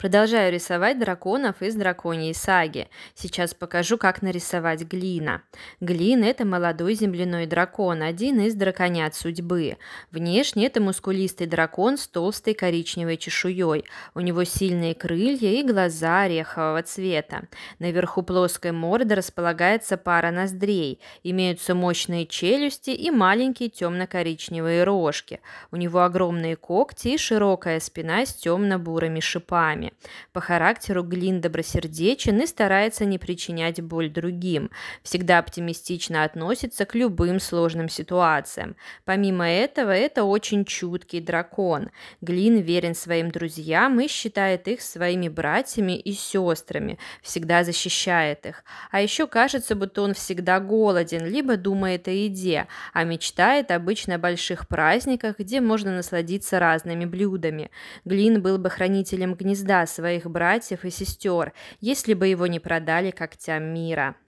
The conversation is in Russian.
Продолжаю рисовать драконов из драконьей саги. Сейчас покажу, как нарисовать глина. Глин – это молодой земляной дракон, один из драконят судьбы. Внешне это мускулистый дракон с толстой коричневой чешуей. У него сильные крылья и глаза орехового цвета. Наверху плоской морды располагается пара ноздрей. Имеются мощные челюсти и маленькие темно-коричневые рожки. У него огромные когти и широкая спина с темно-бурыми шипами. По характеру Глин добросердечен и старается не причинять боль другим, всегда оптимистично относится к любым сложным ситуациям. Помимо этого, это очень чуткий дракон. Глин верен своим друзьям и считает их своими братьями и сестрами, всегда защищает их. А еще кажется, будто он всегда голоден, либо думает о еде, а мечтает обычно о больших праздниках, где можно насладиться разными блюдами. Глин был бы хранителем гнезда своих братьев и сестер, если бы его не продали когтям мира.